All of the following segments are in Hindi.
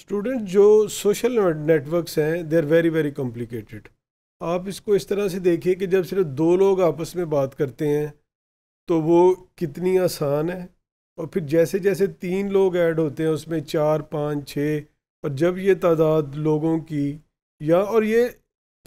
स्टूडेंट जो सोशल नेटवर्क्स हैं they are very very complicated आप इसको इस तरह से देखिए कि जब सिर्फ दो लोग आपस में बात करते हैं तो वो कितनी आसान है और फिर जैसे जैसे तीन लोग ऐड होते हैं उसमें चार पाँच छः और जब ये तादाद लोगों की या और ये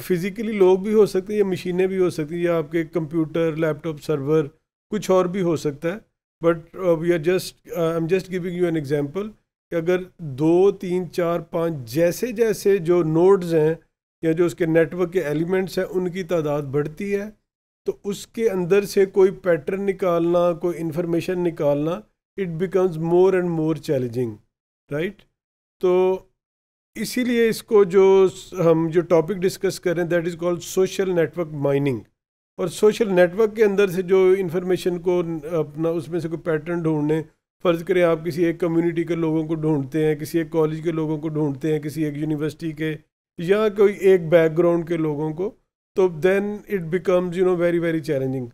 फिज़िकली लोग भी हो सकते हैं या मशीनें भी हो सकती हैं या आपके कंप्यूटर लैपटॉप सर्वर कुछ और भी हो सकता है but we are just I am just giving you an example अगर दो तीन चार पाँच जैसे जैसे जो नोड्स हैं या जो उसके नेटवर्क के एलिमेंट्स हैं उनकी तादाद बढ़ती है तो उसके अंदर से कोई पैटर्न निकालना कोई इन्फॉर्मेशन निकालना it becomes more and more challenging right तो इसीलिए इसको जो हम जो टॉपिक डिस्कस कर रहे हैं that is called social network mining और सोशल नेटवर्क के अंदर से जो इन्फॉर्मेशन को अपना उसमें से कोई पैटर्न ढूंढने फ़र्ज़ करें आप किसी एक कम्युनिटी के लोगों को ढूंढते हैं किसी एक कॉलेज के लोगों को ढूंढते हैं किसी एक यूनिवर्सिटी के या कोई एक बैकग्राउंड के लोगों को तो then it becomes you know very very challenging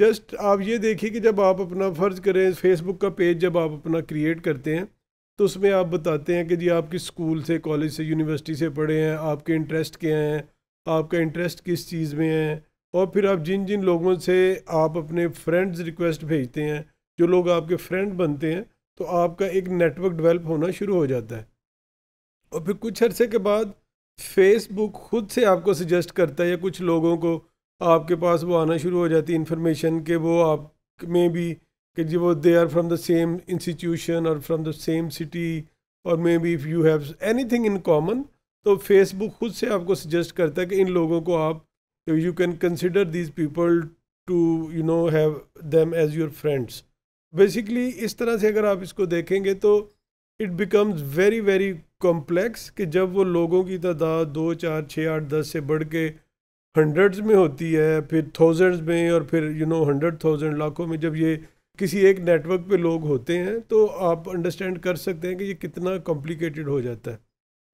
just आप ये देखिए कि जब आप अपना फ़र्ज़ करें फेसबुक का पेज जब आप अपना क्रिएट करते हैं तो उसमें आप बताते हैं कि जी आप किस स्कूल से कॉलेज से यूनिवर्सिटी से पढ़े हैं आपके इंटरेस्ट क्या हैं आपका इंटरेस्ट किस चीज़ में है और फिर आप जिन जिन लोगों से आप अपने फ्रेंड्स रिक्वेस्ट भेजते हैं जो लोग आपके फ्रेंड बनते हैं तो आपका एक नेटवर्क डेवलप होना शुरू हो जाता है और फिर कुछ अरसे के बाद फेसबुक खुद से आपको सजेस्ट करता है या कुछ लोगों को आपके पास वो आना शुरू हो जाती है इन्फॉर्मेशन के वो आप में भी कि जी वो they are from the same institution और फ्राम द सेम सिटी और maybe if you have anything in common तो फेसबुक खुद से आपको सजेस्ट करता है कि इन लोगों को आप you can consider these people to you know have them as your friends basically इस तरह से अगर आप इसको देखेंगे तो it becomes very very complex कि जब वो लोगों की तादाद दो चार छः आठ दस से बढ़ के हंड्रेड्स में होती है फिर थाउजेंड्स में और फिर यू नो हंड्रेड थाउजेंड लाखों में जब ये किसी एक नेटवर्क पे लोग होते हैं तो आप अंडरस्टैंड कर सकते हैं कि ये कितना कॉम्प्लिकेटेड हो जाता है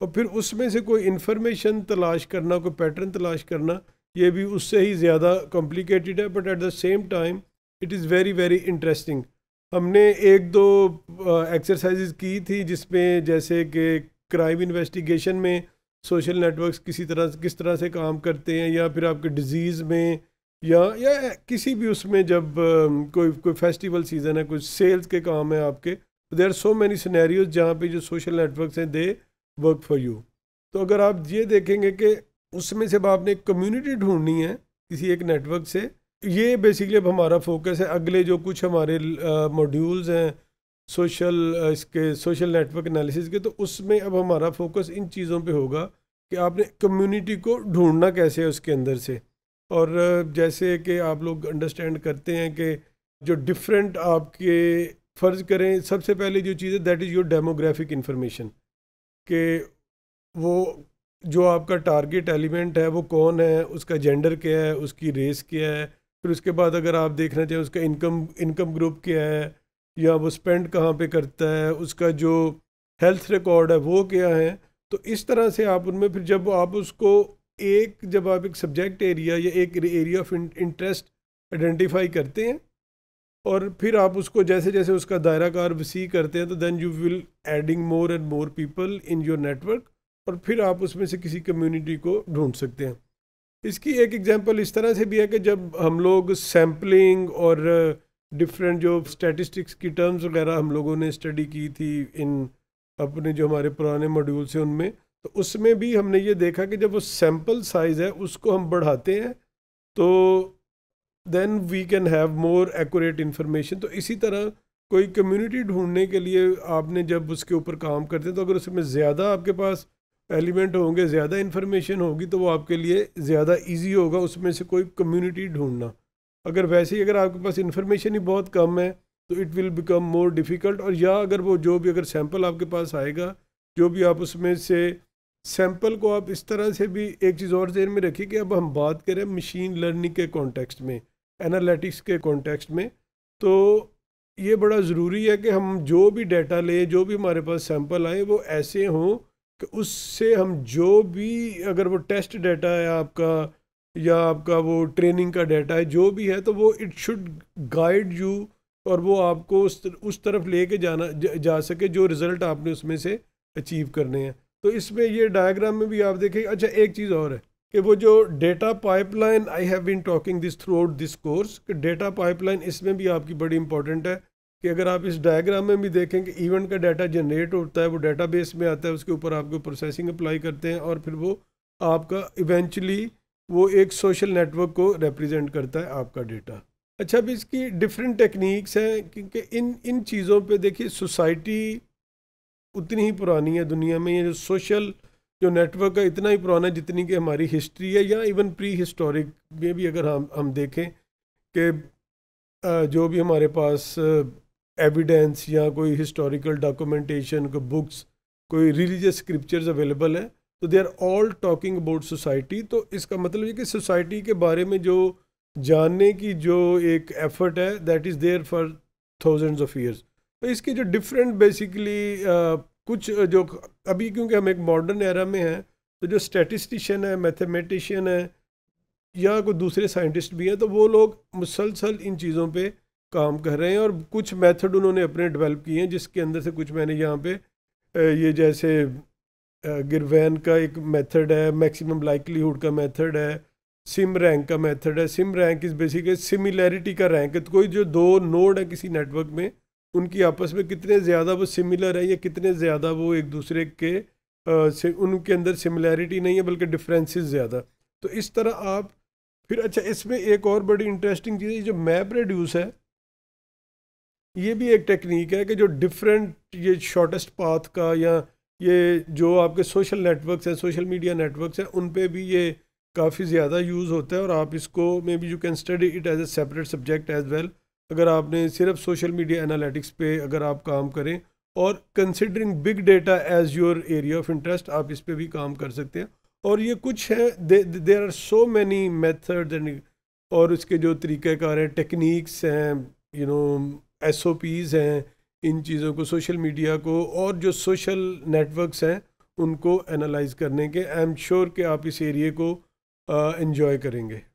और फिर उसमें से कोई इन्फॉर्मेशन तलाश करना कोई पैटर्न तलाश करना ये भी उससे ही ज़्यादा कॉम्प्लिकेटेड है but at the same time it is very very interesting हमने एक दो एक्सरसाइज की थी जिसमें जैसे कि क्राइम इन्वेस्टिगेशन में सोशल नेटवर्क्स किसी तरह किस तरह से काम करते हैं या फिर आपके डिजीज़ में या या किसी भी उसमें जब कोई कोई फेस्टिवल सीज़न है कोई सेल्स के काम है आपके there are so many scenarios जहाँ पे जो सोशल नेटवर्क्स हैं दे वर्क फॉर यू तो अगर आप ये देखेंगे कि उसमें से आपने कम्युनिटी ढूंढनी है किसी एक नेटवर्क से ये बेसिकली अब हमारा फोकस है अगले जो कुछ हमारे मॉड्यूल्स हैं सोशल इसके सोशल नेटवर्क एनालिसिस के तो उसमें अब हमारा फोकस इन चीज़ों पे होगा कि आपने कम्युनिटी को ढूंढना कैसे है उसके अंदर से और जैसे कि आप लोग अंडरस्टैंड करते हैं कि जो डिफरेंट आपके फ़र्ज़ करें सबसे पहले जो चीज़ है that is your demographic information के वो जो आपका टारगेट एलिमेंट है वो कौन है उसका जेंडर क्या है उसकी रेस क्या है फिर उसके बाद अगर आप देखना चाहें उसका इनकम इनकम ग्रुप क्या है या वो स्पेंड कहाँ पे करता है उसका जो हेल्थ रिकॉर्ड है वो क्या है तो इस तरह से आप उनमें फिर जब आप उसको एक जब आप एक सब्जेक्ट एरिया या एक एरिया ऑफ इंटरेस्ट आइडेंटिफाई करते हैं और फिर आप उसको जैसे जैसे उसका दायरा कार वसी करते हैं तो then you will adding more and more people in your network और फिर आप उसमें से किसी कम्युनिटी को ढूंढ सकते हैं इसकी एक एग्जांपल इस तरह से भी है कि जब हम लोग सैम्पलिंग और डिफरेंट uh, जो स्टैटिस्टिक्स की टर्म्स वगैरह हम लोगों ने स्टडी की थी इन अपने जो हमारे पुराने मॉड्यूल से उनमें तो उसमें भी हमने ये देखा कि जब वो सैम्पल साइज़ है उसको हम बढ़ाते हैं तो then we can have more accurate information तो इसी तरह कोई कम्युनिटी ढूंढने के लिए आपने जब उसके ऊपर काम करते हैं तो अगर उसमें ज़्यादा आपके पास एलिमेंट होंगे ज़्यादा इन्फॉर्मेशन होगी तो वो आपके लिए ज़्यादा इजी होगा उसमें से कोई कम्युनिटी ढूंढना अगर वैसे ही अगर आपके पास इन्फॉर्मेशन ही बहुत कम है तो it will become more difficult और या अगर वो जो भी अगर सैम्पल आपके पास आएगा जो भी आप उसमें से सैम्पल को आप इस तरह से भी एक चीज़ और जहन में रखिए कि अब हम बात करें मशीन लर्निंग के कॉन्टेक्स्ट में एनालिटिक्स के कॉन्टेक्स्ट में तो ये बड़ा ज़रूरी है कि हम जो भी डाटा लें जो भी हमारे पास सैम्पल आए वो ऐसे हों उससे हम जो भी अगर वो टेस्ट डाटा है आपका या आपका वो ट्रेनिंग का डाटा है जो भी है तो वो इट शुड गाइड यू और वो आपको उस उस तरफ लेके जाना जा, जा सके जो रिज़ल्ट आपने उसमें से अचीव करने हैं तो इसमें ये डायग्राम में भी आप देखें अच्छा एक चीज़ और है कि वो जो data pipeline I have been talking this throughout this course कि डेटा पाइपलाइन इसमें भी आपकी बड़ी इंपॉर्टेंट है कि अगर आप इस डायग्राम में भी देखें कि इवेंट का डाटा जनरेट होता है वो बेस में आता है उसके ऊपर आपको प्रोसेसिंग अप्लाई करते हैं और फिर वो आपका इवेंचुअली वो एक सोशल नेटवर्क को रिप्रेजेंट करता है आपका डेटा अच्छा अभी इसकी डिफरेंट टेक्निक्स हैं क्योंकि इन इन चीज़ों पे देखिए सोसाइटी उतनी ही पुरानी है दुनिया में ये जो सोशल जो नेटवर्क है इतना ही पुराना है जितनी कि हमारी हिस्ट्री है या इवन प्री हिस्टोरिक में भी अगर हम हम देखें कि जो भी हमारे पास एविडेंस या कोई हिस्टोरिकल डॉक्यूमेंटेशन कोई बुक्स कोई रिलीजियस स्क्रिप्चर्स अवेलेबल हैं तो they are all talking about society तो इसका मतलब ये कि सोसाइटी के बारे में जो जानने की जो एक एफर्ट है that is there for thousands of years तो इसके जो डिफरेंट बेसिकली कुछ जो अभी क्योंकि हम एक मॉडर्न एरा में हैं तो जो स्टेटिस्टिशियन है मैथमेटिशियन है या कोई दूसरे साइंटिस्ट भी हैं तो वो लोग मुसलसल इन चीज़ों पर काम कर रहे हैं और कुछ मेथड उन्होंने अपने डेवलप किए हैं जिसके अंदर से कुछ मैंने यहाँ पे ये जैसे गिरवैन का एक मेथड है मैक्सिमम लाइकलीहुड का मेथड है सिम रैंक का मेथड है sim rank is basically similarity का रैंक है तो कोई जो दो नोड है किसी नेटवर्क में उनकी आपस में कितने ज़्यादा वो सिमिलर है या कितने ज़्यादा वो एक दूसरे के से उनके अंदर सिमिलैरिटी नहीं है बल्कि डिफरेंसेस ज़्यादा तो इस तरह आप फिर अच्छा इसमें एक और बड़ी इंटरेस्टिंग चीज़ है जो मैप रेड्यूस है ये भी एक टेक्निक है कि जो डिफरेंट ये शॉर्टेस्ट पाथ का या ये जो आपके सोशल नेटवर्क्स हैं सोशल मीडिया नेटवर्क्स हैं उन पे भी ये काफ़ी ज़्यादा यूज़ होता है और आप इसको maybe you can study it as a separate subject as well अगर आपने सिर्फ सोशल मीडिया एनालिटिक्स पे अगर आप काम करें और considering big data as your area of interest आप इस पर भी काम कर सकते हैं और ये कुछ है there are so many method and और इसके जो तरीक़ेकार हैं टेक्निक्स हैं यू नो एस हैं इन चीज़ों को सोशल मीडिया को और जो सोशल नेटवर्क्स हैं उनको एनालाइज करने के आई एम श्योर कि आप इस एरिए को इन्जॉय uh, करेंगे